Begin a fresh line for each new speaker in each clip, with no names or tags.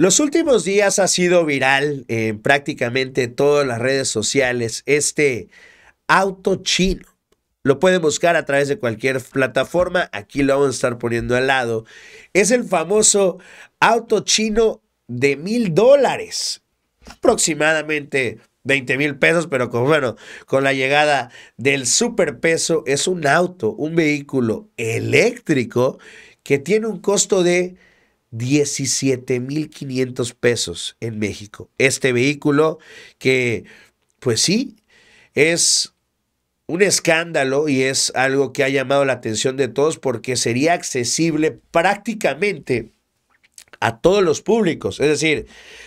Los últimos días ha sido viral en prácticamente todas las redes sociales este auto chino. Lo pueden buscar a través de cualquier plataforma. Aquí lo vamos a estar poniendo al lado. Es el famoso auto chino de mil dólares. Aproximadamente 20 mil pesos, pero con, bueno, con la llegada del superpeso es un auto, un vehículo eléctrico que tiene un costo de 17.500 pesos en México. Este vehículo que, pues sí, es un escándalo y es algo que ha llamado la atención de todos porque sería accesible prácticamente a todos los públicos. Es decir,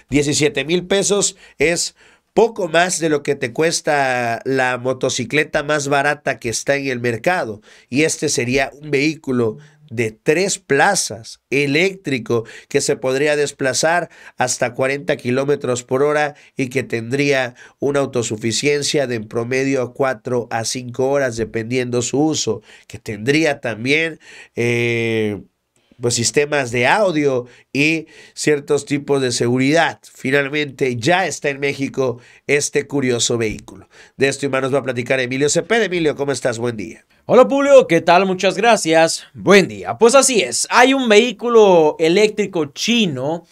17,000 mil pesos es poco más de lo que te cuesta la motocicleta más barata que está en el mercado. Y este sería un vehículo de tres plazas eléctrico que se podría desplazar hasta 40 kilómetros por hora y que tendría una autosuficiencia de en promedio 4 a 5 horas dependiendo su uso, que tendría también... Eh, pues, sistemas de audio y ciertos tipos de seguridad. Finalmente ya está en México este curioso vehículo.
De esto y más nos va a platicar Emilio Cepeda. Emilio, ¿cómo estás? Buen día. Hola Pulio, ¿qué tal? Muchas gracias. Buen día. Pues así es, hay un vehículo eléctrico chino,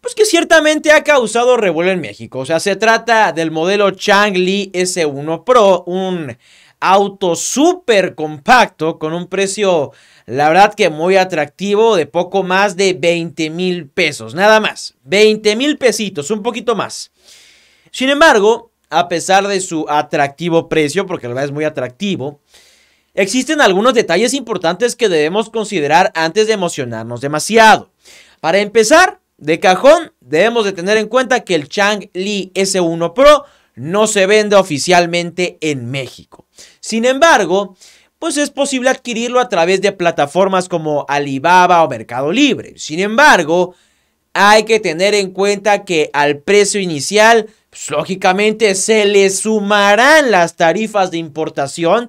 pues que ciertamente ha causado revuelo en México. O sea, se trata del modelo Changli S1 Pro, un auto súper compacto con un precio, la verdad que muy atractivo, de poco más de 20 mil pesos, nada más. 20 mil pesitos, un poquito más. Sin embargo, a pesar de su atractivo precio, porque la verdad es muy atractivo, Existen algunos detalles importantes que debemos considerar antes de emocionarnos demasiado. Para empezar, de cajón, debemos de tener en cuenta que el Chang Li S1 Pro no se vende oficialmente en México. Sin embargo, pues es posible adquirirlo a través de plataformas como Alibaba o Mercado Libre. Sin embargo, hay que tener en cuenta que al precio inicial, pues, lógicamente se le sumarán las tarifas de importación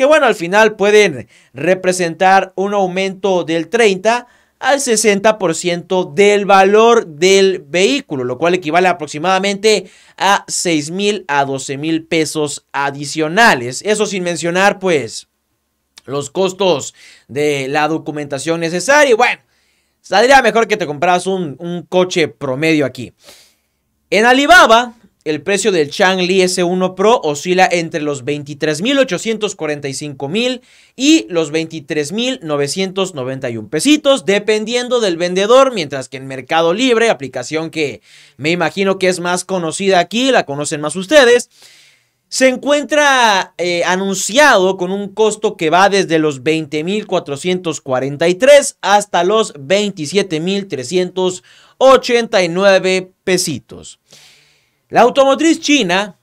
que bueno, al final pueden representar un aumento del 30 al 60% del valor del vehículo, lo cual equivale aproximadamente a 6 mil a 12 mil pesos adicionales. Eso sin mencionar pues los costos de la documentación necesaria. Bueno, saldría mejor que te compras un coche promedio aquí. En Alibaba, el precio del Changli S1 Pro oscila entre los 23.845.000 y los 23.991 pesitos, dependiendo del vendedor, mientras que en Mercado Libre, aplicación que me imagino que es más conocida aquí, la conocen más ustedes, se encuentra eh, anunciado con un costo que va desde los 20.443 hasta los 27.389 pesitos. La automotriz china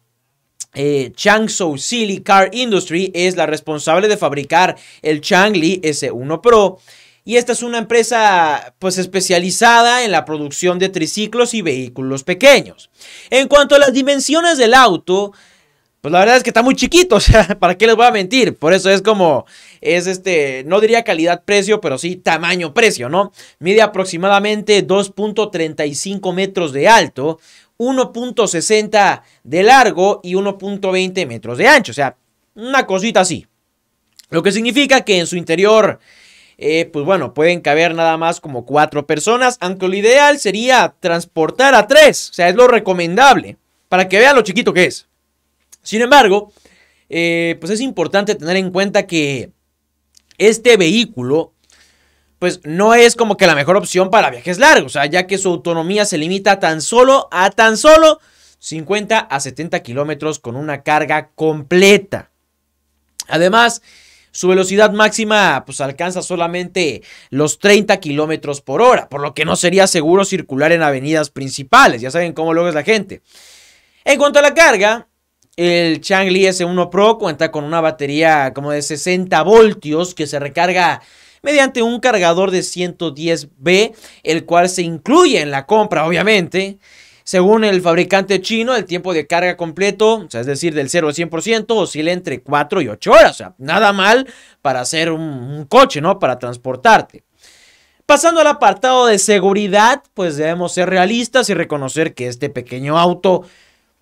eh, Changsou Silly Car Industry es la responsable de fabricar el Changli S1 Pro. Y esta es una empresa pues especializada en la producción de triciclos y vehículos pequeños. En cuanto a las dimensiones del auto, pues la verdad es que está muy chiquito, o sea, ¿para qué les voy a mentir? Por eso es como, es este, no diría calidad-precio, pero sí tamaño-precio, ¿no? Mide aproximadamente 2.35 metros de alto, 1.60 de largo y 1.20 metros de ancho. O sea, una cosita así. Lo que significa que en su interior, eh, pues bueno, pueden caber nada más como cuatro personas, aunque lo ideal sería transportar a tres. O sea, es lo recomendable para que vean lo chiquito que es. Sin embargo, eh, pues es importante tener en cuenta que este vehículo pues no es como que la mejor opción para viajes largos, sea, ya que su autonomía se limita tan solo a tan solo 50 a 70 kilómetros con una carga completa. Además, su velocidad máxima pues alcanza solamente los 30 kilómetros por hora, por lo que no sería seguro circular en avenidas principales, ya saben cómo lo es la gente. En cuanto a la carga, el Changli S1 Pro cuenta con una batería como de 60 voltios que se recarga mediante un cargador de 110B, el cual se incluye en la compra, obviamente. Según el fabricante chino, el tiempo de carga completo, es decir, del 0 al 100%, oscila entre 4 y 8 horas. O sea, nada mal para hacer un, coche, ¿no? Para transportarte. Pasando al apartado de seguridad, pues debemos ser realistas y reconocer que este pequeño auto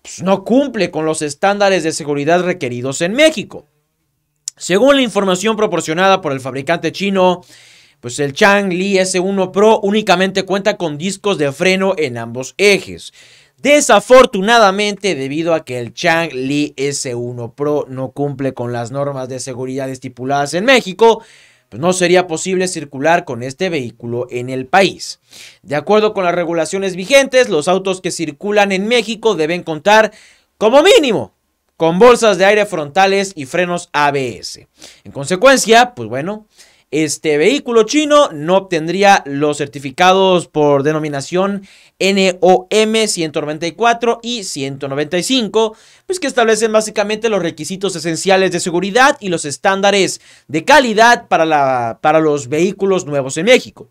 pues, no cumple con los estándares de seguridad requeridos en México. Según la información proporcionada por el fabricante chino, pues el Li S1 Pro únicamente cuenta con discos de freno en ambos ejes. Desafortunadamente, debido a que el Chang Li S1 Pro no cumple con las normas de seguridad estipuladas en México, pues no sería posible circular con este vehículo en el país. De acuerdo con las regulaciones vigentes, los autos que circulan en México deben contar como mínimo con bolsas de aire frontales y frenos ABS. En consecuencia, pues bueno, este vehículo chino no obtendría los certificados por denominación NOM 194 y 195, pues que establecen básicamente los requisitos esenciales de seguridad y los estándares de calidad para, la, para los vehículos nuevos en México.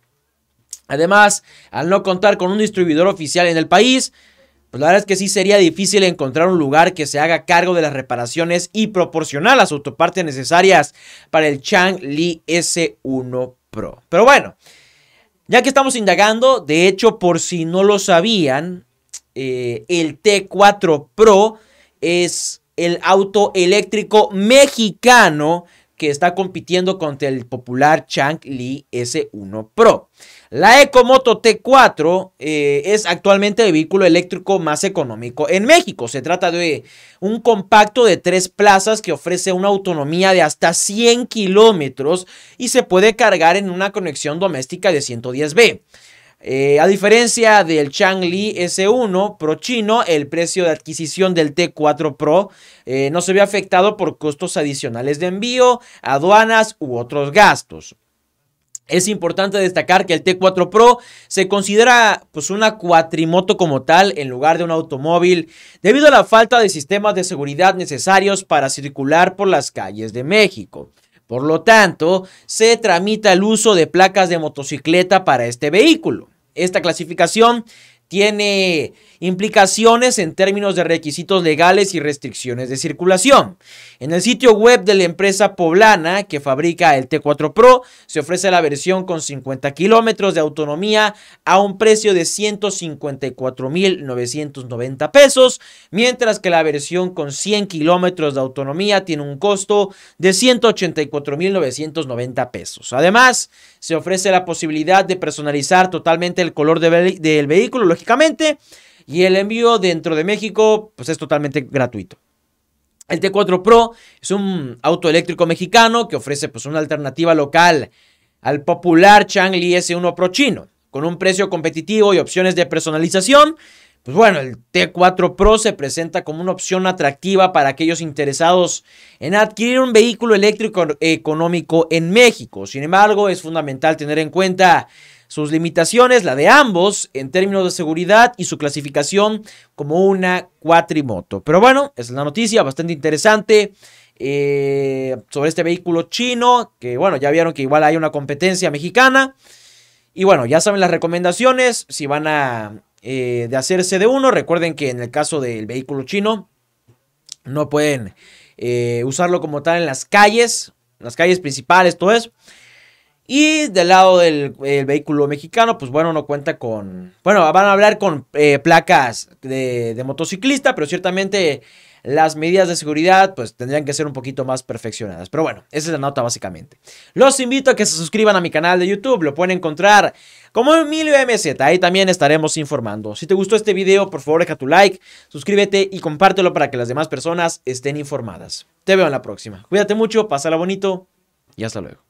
Además, al no contar con un distribuidor oficial en el país, pues la verdad es que sí sería difícil encontrar un lugar que se haga cargo de las reparaciones y proporcionar las autopartes necesarias para el Chang Li S1 Pro. Pero bueno, ya que estamos indagando, de hecho, por si no lo sabían, eh, el T4 Pro es el auto eléctrico mexicano que está compitiendo contra el popular Chang Li S1 Pro. La Ecomoto T4 eh, es actualmente el vehículo eléctrico más económico en México. Se trata de un compacto de tres plazas que ofrece una autonomía de hasta 100 kilómetros y se puede cargar en una conexión doméstica de 110B. Eh, a diferencia del Changli S1 Pro chino, el precio de adquisición del T4 Pro eh, no se ve afectado por costos adicionales de envío, aduanas u otros gastos. Es importante destacar que el T4 Pro se considera pues, una cuatrimoto como tal en lugar de un automóvil debido a la falta de sistemas de seguridad necesarios para circular por las calles de México. Por lo tanto, se tramita el uso de placas de motocicleta para este vehículo esta clasificación tiene implicaciones en términos de requisitos legales y restricciones de circulación. En el sitio web de la empresa poblana que fabrica el T4 Pro se ofrece la versión con 50 kilómetros de autonomía a un precio de 154.990 pesos, mientras que la versión con 100 kilómetros de autonomía tiene un costo de 184.990 pesos. Además, se ofrece la posibilidad de personalizar totalmente el color del vehículo, lógicamente. Y el envío dentro de México, pues es totalmente gratuito. El T4 Pro es un auto eléctrico mexicano que ofrece pues, una alternativa local al popular Changli S1 Pro chino, con un precio competitivo y opciones de personalización. Pues bueno, el T4 Pro se presenta como una opción atractiva para aquellos interesados en adquirir un vehículo eléctrico económico en México. Sin embargo, es fundamental tener en cuenta sus limitaciones, la de ambos, en términos de seguridad y su clasificación como una cuatrimoto. Pero bueno, es la noticia bastante interesante. Eh, sobre este vehículo chino, que bueno, ya vieron que igual hay una competencia mexicana. Y bueno, ya saben las recomendaciones, si van a eh, de hacerse de uno, recuerden que en el caso del vehículo chino, no pueden eh, usarlo como tal en las calles, las calles principales, todo eso. Y del lado del vehículo mexicano, pues bueno, no cuenta con... Bueno, van a hablar con eh, placas de, motociclista, pero ciertamente las medidas de seguridad pues tendrían que ser un poquito más perfeccionadas. Pero bueno, esa es la nota básicamente. Los invito a que se suscriban a mi canal de YouTube, lo pueden encontrar como Emilio MZ, ahí también estaremos informando. Si te gustó este video, por favor deja tu like, suscríbete y compártelo para que las demás personas estén informadas. Te veo en la próxima. Cuídate mucho, pásala bonito y hasta luego.